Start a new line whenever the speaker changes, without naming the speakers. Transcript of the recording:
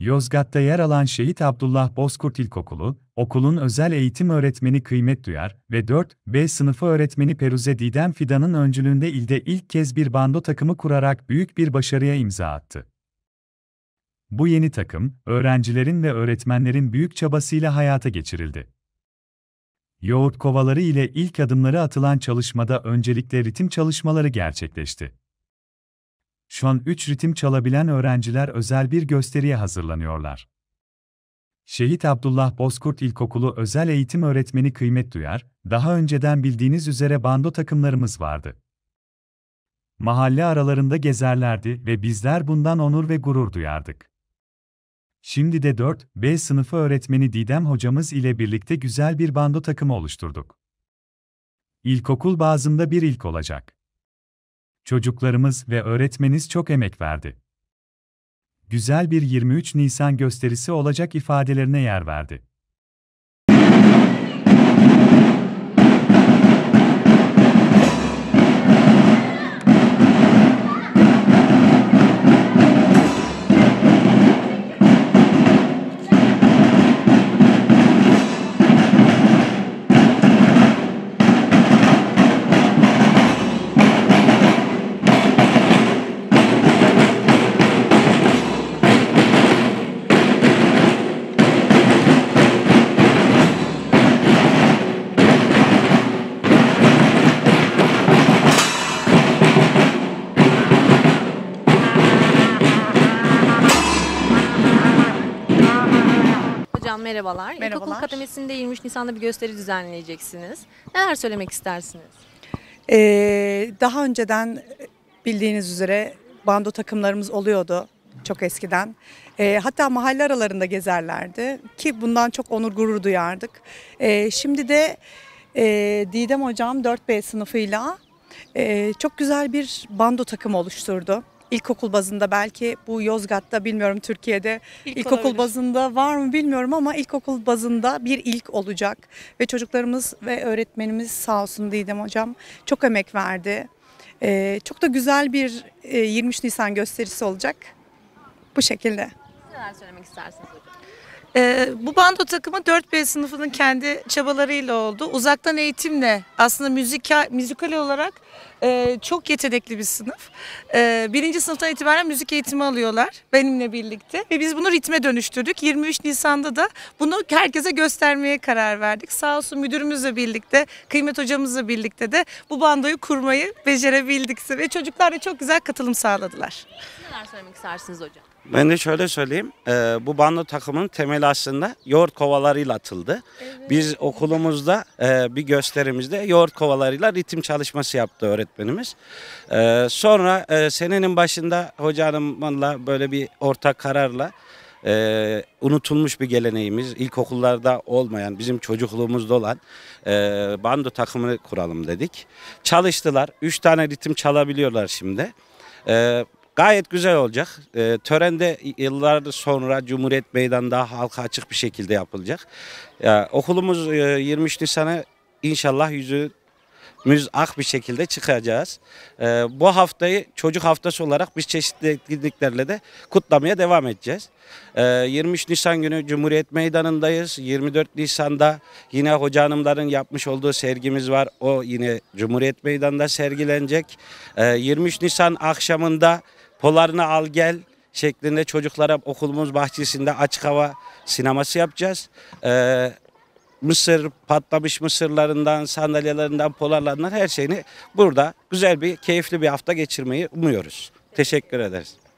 Yozgat'ta yer alan Şehit Abdullah Bozkurt İlkokulu, okulun özel eğitim öğretmeni Kıymet Duyar ve 4B sınıfı öğretmeni Peruze Didem Fidan'ın öncülüğünde ilde ilk kez bir bando takımı kurarak büyük bir başarıya imza attı. Bu yeni takım, öğrencilerin ve öğretmenlerin büyük çabasıyla hayata geçirildi. Yoğurt kovaları ile ilk adımları atılan çalışmada öncelikle ritim çalışmaları gerçekleşti şu an 3 ritim çalabilen öğrenciler özel bir gösteriye hazırlanıyorlar. Şehit Abdullah Bozkurt İlkokulu özel eğitim öğretmeni kıymet duyar, daha önceden bildiğiniz üzere bando takımlarımız vardı. Mahalle aralarında gezerlerdi ve bizler bundan onur ve gurur duyardık. Şimdi de 4B sınıfı öğretmeni Didem hocamız ile birlikte güzel bir bando takımı oluşturduk. İlkokul bazında bir ilk olacak. Çocuklarımız ve öğretmeniz çok emek verdi. Güzel bir 23 Nisan gösterisi olacak ifadelerine yer verdi.
Can merhabalar. merhabalar. İlkokul kademesinde 23 Nisan'da bir gösteri düzenleyeceksiniz. Neler söylemek
istersiniz? Ee, daha önceden bildiğiniz üzere bando takımlarımız oluyordu çok eskiden. E, hatta mahalle aralarında gezerlerdi ki bundan çok onur gurur duyardık. E, şimdi de e, Didem hocam 4B sınıfıyla e, çok güzel bir bando takımı oluşturdu ilkokul bazında belki bu Yozgat'ta bilmiyorum Türkiye'de ilk ilkokul olabilir. bazında var mı bilmiyorum ama ilkokul bazında bir ilk olacak. Ve çocuklarımız ve öğretmenimiz sağ olsun Didem hocam çok emek verdi. Ee, çok da güzel bir e, 23 Nisan gösterisi olacak. Bu şekilde.
Neler söylemek istersiniz hocam?
Ee, bu bando takımı 4B sınıfının kendi çabalarıyla oldu. Uzaktan eğitimle aslında müzika, müzikal olarak e, çok yetenekli bir sınıf. E, birinci sınıftan itibaren müzik eğitimi alıyorlar benimle birlikte. Ve biz bunu ritme dönüştürdük. 23 Nisan'da da bunu herkese göstermeye karar verdik. Sağ olsun müdürümüzle birlikte, Kıymet hocamızla birlikte de bu bandoyu kurmayı becerebildik. Ve çocuklar da çok güzel katılım sağladılar.
Neler söylemek istersiniz hocam?
Ben de şöyle söyleyeyim. E, bu bando takımının temeli aslında yoğurt kovalarıyla atıldı. Evet. Biz okulumuzda e, bir gösterimizde yoğurt kovalarıyla ritim çalışması yaptı öğretmenimiz. E, sonra e, senenin başında hoca hanımla böyle bir ortak kararla e, unutulmuş bir geleneğimiz, ilkokullarda olmayan, bizim çocukluğumuzda olan e, bando takımını kuralım dedik. Çalıştılar, üç tane ritim çalabiliyorlar şimdi. E, Gayet güzel olacak. E, törende yıllar sonra Cumhuriyet Meydanı daha halka açık bir şekilde yapılacak. E, okulumuz e, 23 Nisan'a inşallah yüzü Müz müzak bir şekilde çıkacağız. Ee, bu haftayı çocuk haftası olarak biz çeşitli etkinliklerle de kutlamaya devam edeceğiz. Ee, 23 Nisan günü Cumhuriyet Meydanı'ndayız. 24 Nisan'da yine Hoca Hanımların yapmış olduğu sergimiz var. O yine Cumhuriyet Meydanı'nda sergilenecek. Ee, 23 Nisan akşamında Polarını Al Gel şeklinde çocuklara okulumuz bahçesinde açık hava sineması yapacağız. Ee, mısır, patlamış mısırlarından, sandalyelerinden, polarlarından her şeyini burada güzel bir, keyifli bir hafta geçirmeyi umuyoruz. Teşekkür ederiz.